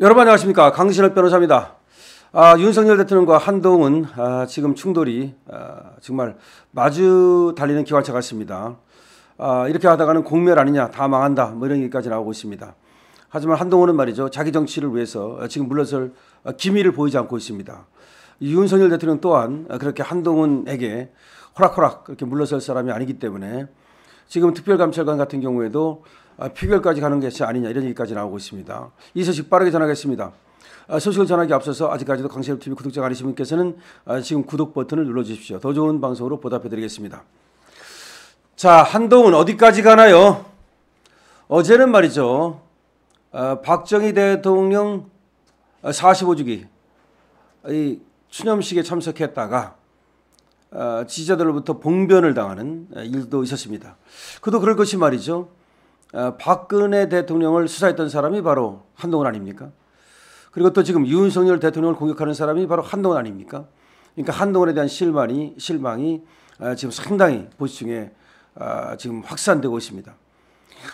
여러분 안녕하십니까 강신혁 변호사입니다. 아, 윤석열 대통령과 한동훈 아, 지금 충돌이 아, 정말 마주 달리는 기관차 같습니다. 아, 이렇게 하다가는 공멸 아니냐 다 망한다 뭐 이런 얘기까지 나오고 있습니다. 하지만 한동훈은 말이죠 자기 정치를 위해서 아, 지금 물러설 아, 기미를 보이지 않고 있습니다. 윤석열 대통령 또한 그렇게 한동훈에게 호락호락 그렇게 물러설 사람이 아니기 때문에 지금 특별감찰관 같은 경우에도 아, 피결까지 가는 것이 아니냐 이런 얘기까지 나오고 있습니다. 이 소식 빠르게 전하겠습니다. 아, 소식을 전하기 앞서서 아직까지도 강세엽 TV 구독자가 아니신 분께서는 아, 지금 구독 버튼을 눌러 주십시오. 더 좋은 방송으로 보답해 드리겠습니다. 자, 한동훈 어디까지 가나요? 어제는 말이죠. 박정희 대통령 45주기 이 추념식에 참석했다가 지지자들로부터 봉변을 당하는 일도 있었습니다. 그도 그럴 것이 말이죠. 어, 박근혜 대통령을 수사했던 사람이 바로 한동훈 아닙니까? 그리고 또 지금 윤석열 대통령을 공격하는 사람이 바로 한동훈 아닙니까? 그러니까 한동훈에 대한 실망이 실망이 어, 지금 상당히 보수층에 어, 지금 확산되고 있습니다.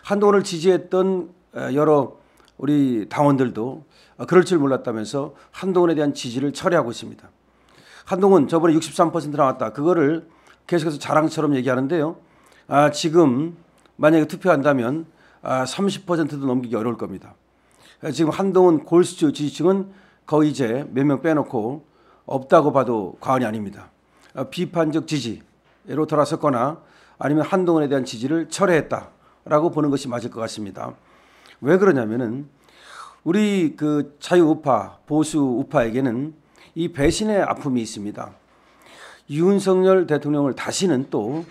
한동훈을 지지했던 여러 우리 당원들도 그럴 줄 몰랐다면서 한동훈에 대한 지지를 철회하고 있습니다. 한동훈 저번에 63% 나왔다. 그거를 계속해서 자랑처럼 얘기하는데요. 아, 지금 만약에 투표한다면 30%도 아, 넘기기 어려울 겁니다. 지금 한동훈 골수 지지층은 거의 이제 몇 명 빼놓고 없다고 봐도 과언이 아닙니다. 아, 비판적 지지로 돌아섰거나 아니면 한동훈에 대한 지지를 철회했다라고 보는 것이 맞을 것 같습니다. 왜 그러냐면은 우리 그 자유우파, 보수우파에게는 이 배신의 아픔이 있습니다. 윤석열 대통령을 다시는 또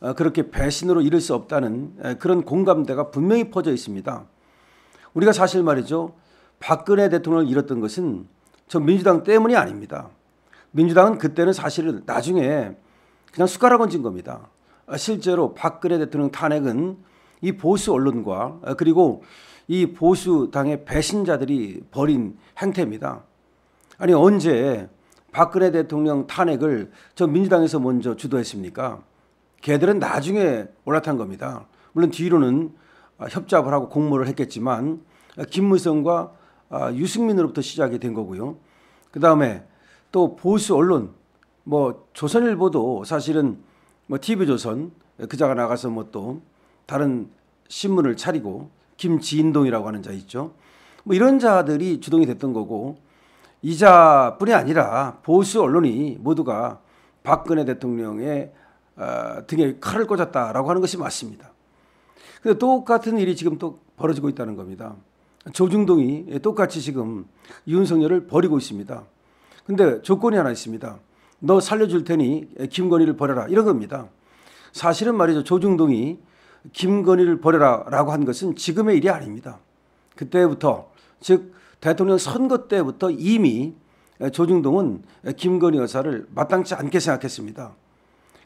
어, 그렇게 배신으로 이룰 수 없다는 그런 공감대가 분명히 퍼져 있습니다. 우리가 사실 말이죠. 박근혜 대통령을 잃었던 것은 저 민주당 때문이 아닙니다. 민주당은 그때는 사실은 나중에 그냥 숟가락 얹은 겁니다. 어, 실제로 박근혜 대통령 탄핵은 이 보수 언론과 어, 그리고 이 보수당의 배신자들이 벌인 행태입니다. 아니 언제 박근혜 대통령 탄핵을 저 민주당에서 먼저 주도했습니까? 걔들은 나중에 올라탄 겁니다. 물론 뒤로는 아, 협잡을 하고 공모를 했겠지만 아, 김무성과 아, 유승민으로부터 시작이 된 거고요. 그 다음에 또 보수 언론, 뭐 조선일보도 사실은 뭐 TV조선 그자가 나가서 뭐 또 다른 신문을 차리고 김지인동이라고 하는 자 있죠. 뭐 이런 자들이 주동이 됐던 거고 이자뿐이 아니라 보수 언론이 모두가 박근혜 대통령의 어, 등에 칼을 꽂았다라고 하는 것이 맞습니다. 근데 똑같은 일이 지금 또 벌어지고 있다는 겁니다. 조중동이 똑같이 지금 윤석열을 버리고 있습니다. 근데 조건이 하나 있습니다. 너 살려줄 테니 김건희를 버려라. 이런 겁니다. 사실은 말이죠. 조중동이 김건희를 버려라 라고 한 것은 지금의 일이 아닙니다. 그때부터, 즉, 대통령 선거 때부터 이미 조중동은 김건희 여사를 마땅치 않게 생각했습니다.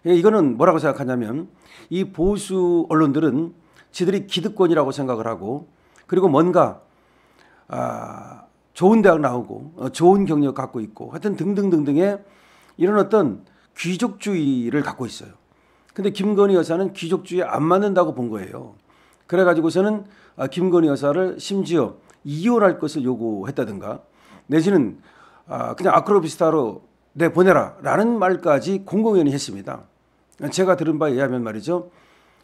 예, 이거는 뭐라고 생각하냐면 이 보수 언론들은 지들이 기득권이라고 생각을 하고 그리고 뭔가 아, 좋은 대학 나오고 어, 좋은 경력 갖고 있고 하여튼 등등등등의 이런 어떤 귀족주의를 갖고 있어요. 근데 김건희 여사는 귀족주의에 안 맞는다고 본 거예요. 그래가지고서는 아, 김건희 여사를 심지어 이혼할 것을 요구했다든가 내지는 아, 그냥 아크로비스타로 내보내라 라는 말까지 공공연히 했습니다. 제가 들은 바에 의하면 말이죠.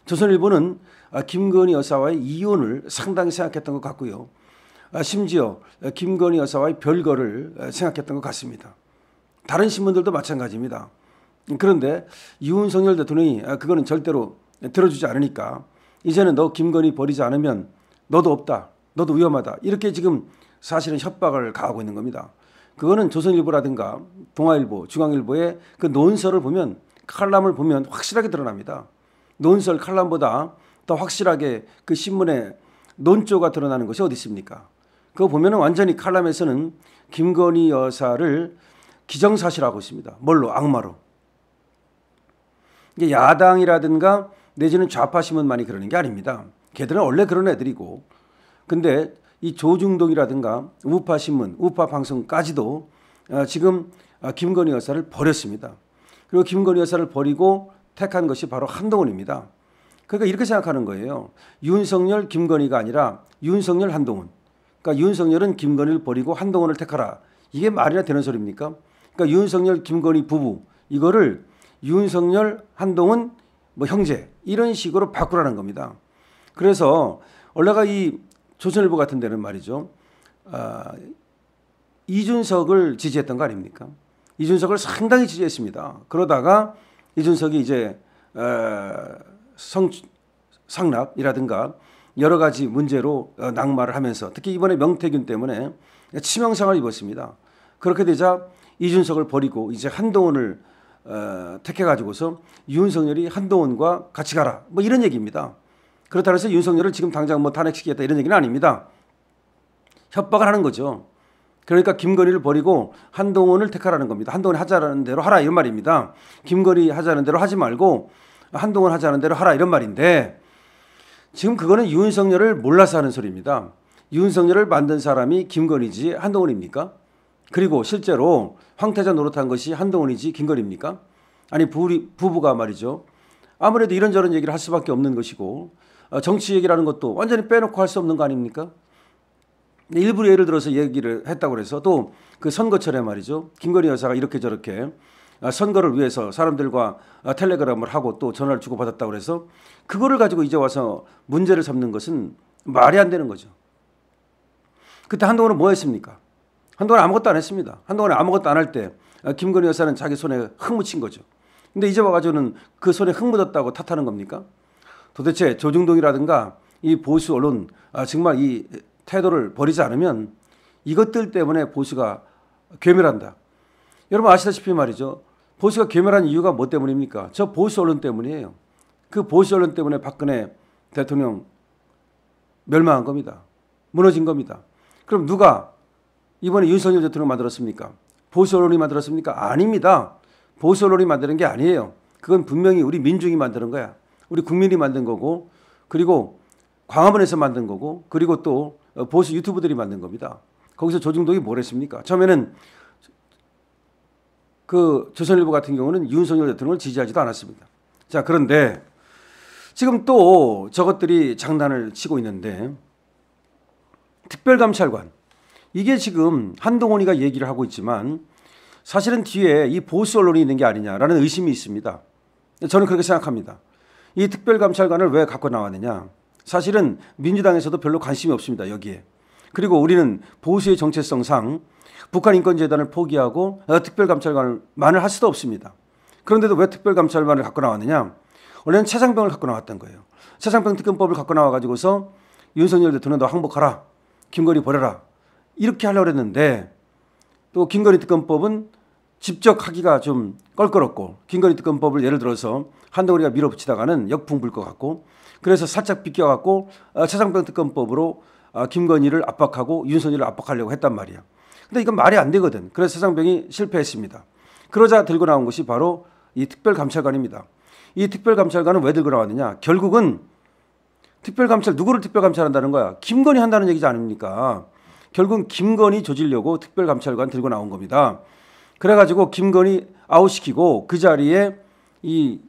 조선일보는 아, 김건희 여사와의 이혼을 상당히 생각했던 것 같고요. 아, 심지어 아, 김건희 여사와의 별거를 생각했던 것 같습니다. 다른 신문들도 마찬가지입니다. 그런데 이훈성열 대통령이 그거는 절대로 들어주지 않으니까 이제는 너 김건희 버리지 않으면 너도 없다. 너도 위험하다. 이렇게 지금 사실은 협박을 가하고 있는 겁니다. 그거는 조선일보라든가 동아일보, 중앙일보의 그 논설을 보면 칼럼을 보면 확실하게 드러납니다. 논설 칼럼보다 더 확실하게 그 신문에 논조가 드러나는 것이 어디 있습니까? 그거 보면 완전히 칼럼에서는 김건희 여사를 기정사실하고 있습니다. 뭘로? 악마로. 이게 야당이라든가 내지는 좌파 신문 많이 그러는 게 아닙니다. 걔들은 원래 그런 애들이고. 근데 이 조중동이라든가 우파 신문, 우파 방송까지도 어, 지금 어, 김건희 여사를 버렸습니다. 그리고 김건희 여사를 버리고 택한 것이 바로 한동훈입니다. 그러니까 이렇게 생각하는 거예요. 윤석열 김건희가 아니라 윤석열 한동훈. 그러니까 윤석열은 김건희를 버리고 한동훈을 택하라. 이게 말이나 되는 소리입니까? 그러니까 윤석열 김건희 부부 이거를 윤석열 한동훈 뭐 형제 이런 식으로 바꾸라는 겁니다. 그래서 원래가 이 조선일보 같은 데는 말이죠. 아, 이준석을 지지했던 거 아닙니까? 이준석을 상당히 지지했습니다. 그러다가 이준석이 이제 성 상납이라든가 여러 가지 문제로 어, 낙마를 하면서 특히 이번에 명태균 때문에 치명상을 입었습니다. 그렇게 되자 이준석을 버리고 이제 한동훈을 어, 택해가지고서 윤석열이 한동훈과 같이 가라 뭐 이런 얘기입니다. 그렇다고 해서 윤석열을 지금 당장 뭐 탄핵시키겠다 이런 얘기는 아닙니다. 협박을 하는 거죠. 그러니까 김건희를 버리고 한동훈을 택하라는 겁니다. 한동훈이 하자는 대로 하라 이런 말입니다. 김건희 하자는 대로 하지 말고 한동훈 하자는 대로 하라 이런 말인데 지금 그거는 윤석열을 몰라서 하는 소리입니다. 윤석열을 만든 사람이 김건희지 한동훈입니까? 그리고 실제로 황태자 노릇한 것이 한동훈이지 김건희입니까? 아니 부리, 부부가 말이죠. 아무래도 이런저런 얘기를 할 수밖에 없는 것이고 어, 정치 얘기라는 것도 완전히 빼놓고 할 수 없는 거 아닙니까? 네, 일부러 예를 들어서 얘기를 했다고 해서또 그 선거철에 말이죠. 김건희 여사가 이렇게 저렇게 아, 선거를 위해서 사람들과 아, 텔레그램을 하고 또 전화를 주고받았다고 그래서 그거를 가지고 이제 와서 문제를 삼는 것은 말이 안 되는 거죠. 그때 한동훈은 뭐 했습니까? 한동안 아무것도 안 했습니다. 한동안 아무것도 안 할때 아, 김건희 여사는 자기 손에 흙 묻힌 거죠. 근데 이제 와가지고는 그 손에 흙 묻었다고 탓하는 겁니까? 도대체 조중동이라든가 이 보수 언론 아, 정말 이 태도를 버리지 않으면 이것들 때문에 보수가 괴멸한다. 여러분 아시다시피 말이죠. 보수가 괴멸한 이유가 뭐 때문입니까? 저 보수 언론 때문이에요. 그 보수 언론 때문에 박근혜 대통령 멸망한 겁니다. 무너진 겁니다. 그럼 누가 이번에 윤석열 대통령 만들었습니까? 보수 언론이 만들었습니까? 아닙니다. 보수 언론이 만드는 게 아니에요. 그건 분명히 우리 민중이 만드는 거야. 우리 국민이 만든 거고, 그리고 광화문에서 만든 거고, 그리고 또 어, 보수 유튜브들이 만든 겁니다. 거기서 조중동이 뭘 했습니까? 처음에는 그 조선일보 같은 경우는 윤석열 대통령을 지지하지도 않았습니다. 자, 그런데 지금 또 저것들이 장난을 치고 있는데 특별감찰관 이게 지금 한동훈이가 얘기를 하고 있지만 사실은 뒤에 이 보수 언론이 있는 게 아니냐라는 의심이 있습니다. 저는 그렇게 생각합니다. 이 특별감찰관을 왜 갖고 나왔느냐? 사실은 민주당에서도 별로 관심이 없습니다. 여기에. 그리고 우리는 보수의 정체성상 북한 인권재단을 포기하고 어, 특별감찰관만을 할 수도 없습니다. 그런데도 왜 특별감찰관을 갖고 나왔느냐? 원래는 최상병을 갖고 나왔던 거예요. 최상병 특검법을 갖고 나와가지고서 윤석열 대통령도 항복하라. 김건희 버려라. 이렇게 하려고 했는데 또 김건희 특검법은 직접 하기가 좀 껄끄럽고 김건희 특검법을 예를 들어서 한동훈이가 밀어붙이다가는 역풍 불 것 같고 그래서 살짝 비껴갖고 어, 차상병특검법으로 어, 김건희를 압박하고 윤선희를 압박하려고 했단 말이야. 근데 이건 말이 안 되거든. 그래서 차상병이 실패했습니다. 그러자 들고 나온 것이 바로 이 특별감찰관입니다. 이 특별감찰관은 왜 들고 나왔느냐? 결국은 특별감찰 누구를 특별감찰한다는 거야? 김건희 한다는 얘기지 않습니까? 결국은 김건희 조질려고 특별감찰관 들고 나온 겁니다. 그래가지고 김건희 아웃시키고 그 자리에 이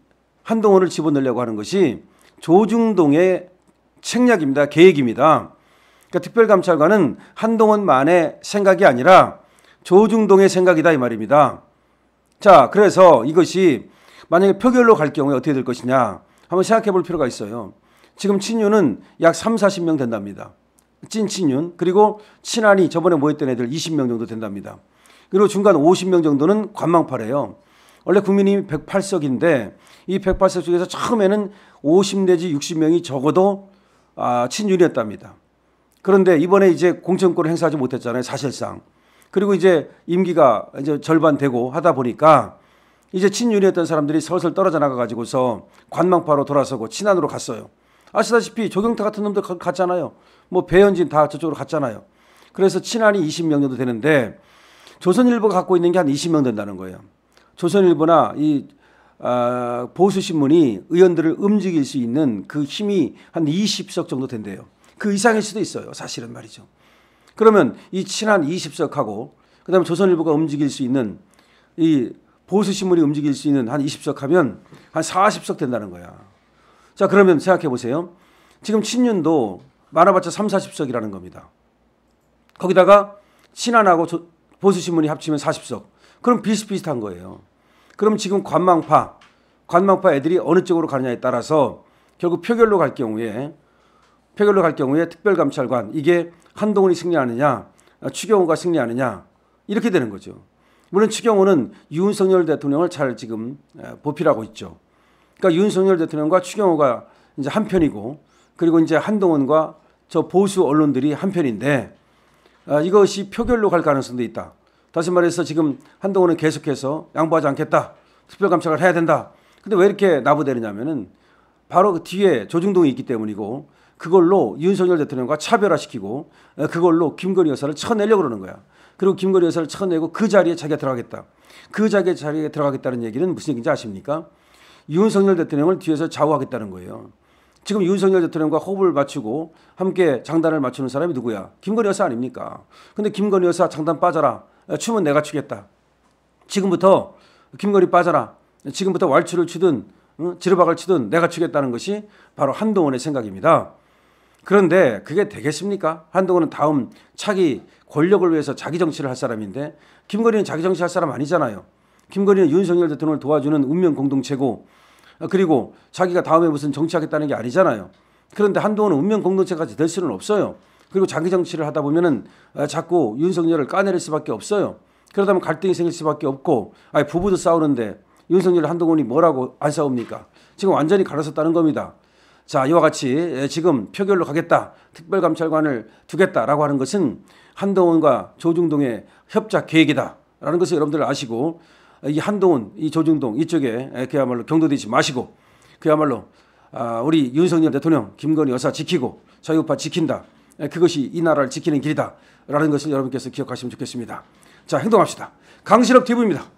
한동훈을 집어넣으려고 하는 것이 조중동의 책략입니다. 계획입니다. 그러니까 특별감찰관은 한동훈만의 생각이 아니라 조중동의 생각이다 이 말입니다. 자, 그래서 이것이 만약에 표결로 갈 경우에 어떻게 될 것이냐 한번 생각해 볼 필요가 있어요. 지금 친윤은 약 3, 40명 된답니다. 찐 친윤 그리고 친한이 저번에 모였던 애들 20명 정도 된답니다. 그리고 중간 50명 정도는 관망파래요. 원래 국민이 108석인데 이 108석 중에서 처음에는 50 내지 60명이 적어도 아, 친윤이었답니다. 그런데 이번에 이제 공천권을 행사하지 못했잖아요. 사실상. 그리고 이제 임기가 이제 절반 되고 하다 보니까 이제 친윤이었던 사람들이 서서 떨어져 나가가지고서 관망파로 돌아서고 친한으로 갔어요. 아시다시피 조경태 같은 놈들 갔잖아요. 뭐 배현진 다 저쪽으로 갔잖아요. 그래서 친한이 20명 정도 되는데 조선일보가 갖고 있는 게 한 20명 된다는 거예요. 조선일보나 이 어, 보수신문이 의원들을 움직일 수 있는 그 힘이 한 20석 정도 된대요. 그 이상일 수도 있어요. 사실은 말이죠. 그러면 이 친한 20석하고 그 다음에 조선일보가 움직일 수 있는 이 보수신문이 움직일 수 있는 한 20석 하면 한 40석 된다는 거야. 자, 그러면 생각해 보세요. 지금 친윤도 많아봤자 3, 40석이라는 겁니다. 거기다가 친한하고 보수신문이 합치면 40석. 그럼 비슷비슷한 거예요. 그럼 지금 관망파, 관망파 애들이 어느 쪽으로 가느냐에 따라서 결국 표결로 갈 경우에 표결로 갈 경우에 특별감찰관 이게 한동훈이 승리하느냐 아, 추경호가 승리하느냐 이렇게 되는 거죠. 물론 추경호는 윤석열 대통령을 잘 지금 보필하고 있죠. 그러니까 윤석열 대통령과 추경호가 이제 한 편이고 그리고 이제 한동훈과 저 보수 언론들이 한 편인데 아, 이것이 표결로 갈 가능성도 있다. 다시 말해서 지금 한동훈은 계속해서 양보하지 않겠다. 특별감찰을 해야 된다. 근데 왜 이렇게 나부대느냐면은 바로 그 뒤에 조중동이 있기 때문이고 그걸로 윤석열 대통령과 차별화시키고 그걸로 김건희 여사를 쳐내려고 그러는 거야. 그리고 김건희 여사를 쳐내고 그 자리에 자기가 들어가겠다. 그자리에자기가 들어가겠다는 얘기는 무슨 얘기인지 아십니까? 윤석열 대통령을 뒤에서 좌우하겠다는 거예요. 지금 윤석열 대통령과 호흡을 맞추고 함께 장단을 맞추는 사람이 누구야? 김건희 여사 아닙니까? 근데 김건희 여사 장단 빠져라. 춤은 내가 추겠다. 지금부터 김거리 빠져라. 지금부터 왈츠를 치든 지르박을 치든 내가 추겠다는 것이 바로 한동훈의 생각입니다. 그런데 그게 되겠습니까? 한동훈은 다음 차기 권력을 위해서 자기 정치를 할 사람인데 김건희는 자기 정치 할 사람 아니잖아요. 김건희는 윤석열 대통령을 도와주는 운명 공동체고 그리고 자기가 다음에 무슨 정치하겠다는 게 아니잖아요. 그런데 한동훈은 운명 공동체까지 될 수는 없어요. 그리고 장기 정치를 하다 보면은 아, 자꾸 윤석열을 까내릴 수밖에 없어요. 그러다 보면 갈등이 생길 수밖에 없고, 아니 부부도 싸우는데 윤석열 한동훈이 뭐라고 안 싸웁니까? 지금 완전히 갈라섰다는 겁니다. 자, 이와 같이 예, 지금 표결로 가겠다, 특별감찰관을 두겠다라고 하는 것은 한동훈과 조중동의 협작 계획이다라는 것을 여러분들 아시고 이 한동훈, 이 조중동 이쪽에 예, 그야말로 경도되지 마시고 그야말로 아, 우리 윤석열 대통령, 김건희 여사 지키고 자유파 지킨다. 예, 그것이 이 나라를 지키는 길이다라는 것을 여러분께서 기억하시면 좋겠습니다. 자, 행동합시다. 강신업 TV입니다.